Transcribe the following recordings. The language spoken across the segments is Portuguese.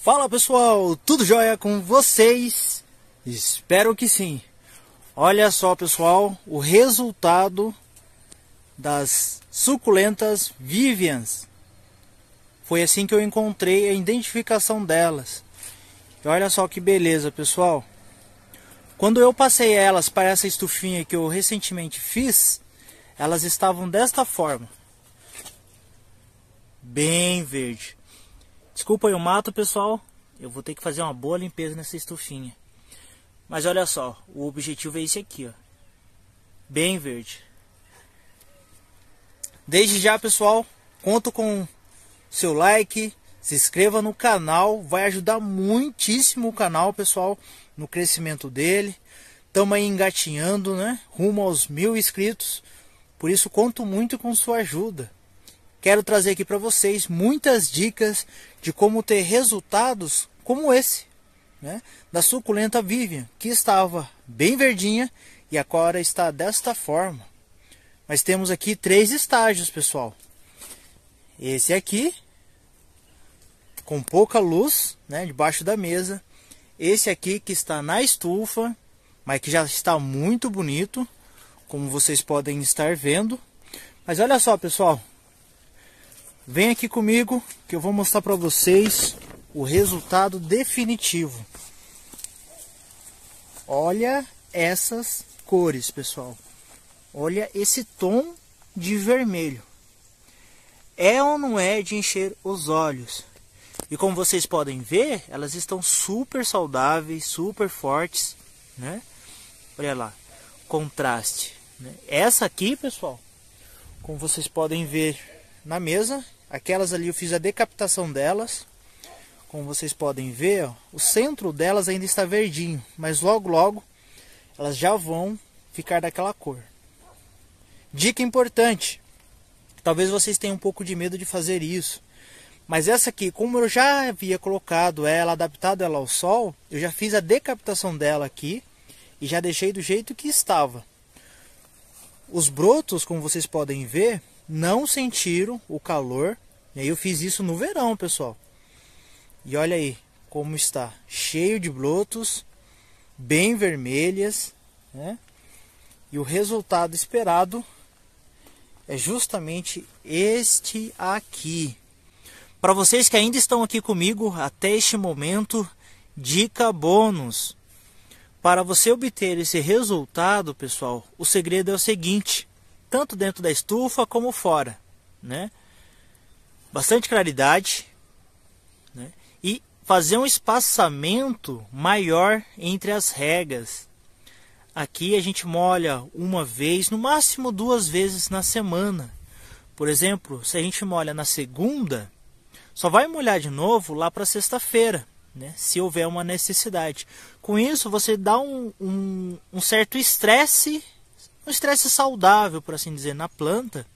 Fala pessoal, tudo jóia com vocês? Espero que sim. Olha só pessoal, o resultado das suculentas Vivians. Foi assim que eu encontrei a identificação delas. E olha só que beleza pessoal. Quando eu passei elas para essa estufinha que eu recentemente fiz, elas estavam desta forma. Bem verde. Desculpa aí o mato, pessoal. Eu vou ter que fazer uma boa limpeza nessa estufinha. Mas olha só, o objetivo é esse aqui, ó. Bem verde. Desde já, pessoal, conto com seu like, se inscreva no canal, vai ajudar muitíssimo o canal, pessoal, no crescimento dele. Estamos aí engatinhando, né? Rumo aos mil inscritos. Por isso, conto muito com sua ajuda quero trazer aqui para vocês muitas dicas de como ter resultados como esse, né? da suculenta Vivian, que estava bem verdinha e agora está desta forma. Mas temos aqui três estágios, pessoal. Esse aqui, com pouca luz, né, debaixo da mesa. Esse aqui que está na estufa, mas que já está muito bonito, como vocês podem estar vendo. Mas olha só, pessoal, Vem aqui comigo que eu vou mostrar para vocês o resultado definitivo. Olha essas cores, pessoal. Olha esse tom de vermelho. É ou não é de encher os olhos? E como vocês podem ver, elas estão super saudáveis, super fortes, né? Olha lá, contraste. Né? Essa aqui, pessoal, como vocês podem ver, na mesa. Aquelas ali eu fiz a decapitação delas. Como vocês podem ver, ó, o centro delas ainda está verdinho, mas logo logo elas já vão ficar daquela cor. Dica importante. Talvez vocês tenham um pouco de medo de fazer isso. Mas essa aqui, como eu já havia colocado ela, adaptado ela ao sol, eu já fiz a decapitação dela aqui e já deixei do jeito que estava. Os brotos, como vocês podem ver, não sentiram o calor. E aí eu fiz isso no verão, pessoal. E olha aí como está, cheio de brotos, bem vermelhas, né? E o resultado esperado é justamente este aqui. Para vocês que ainda estão aqui comigo até este momento, dica bônus. Para você obter esse resultado, pessoal, o segredo é o seguinte: tanto dentro da estufa como fora, né? Bastante claridade né? e fazer um espaçamento maior entre as regas. Aqui a gente molha uma vez, no máximo duas vezes na semana. Por exemplo, se a gente molha na segunda, só vai molhar de novo lá para sexta-feira, né? se houver uma necessidade. Com isso, você dá um, um, um certo estresse um estresse saudável, por assim dizer, na planta,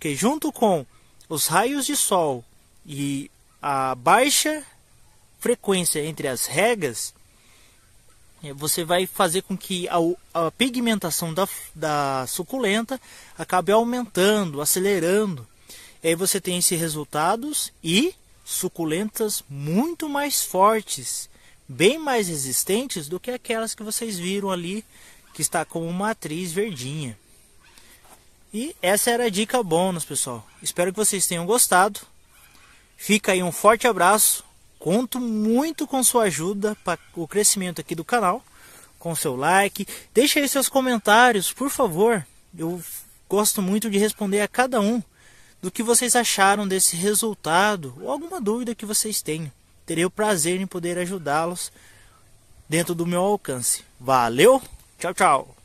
que junto com os raios de sol e a baixa frequência entre as regas, eh, você vai fazer com que a, a pigmentação da, da suculenta acabe aumentando, acelerando. E aí você tem esses resultados e suculentas muito mais fortes, bem mais resistentes do que aquelas que vocês viram ali que está com uma atriz verdinha. E essa era a dica bônus, pessoal. Espero que vocês tenham gostado. Fica aí um forte abraço. Conto muito com sua ajuda para o crescimento aqui do canal, com seu like. Deixe aí seus comentários, por favor. Eu gosto muito de responder a cada um do que vocês acharam desse resultado ou alguma dúvida que vocês tenham. Terei o prazer em poder ajudá-los dentro do meu alcance. Valeu! Tchau, tchau.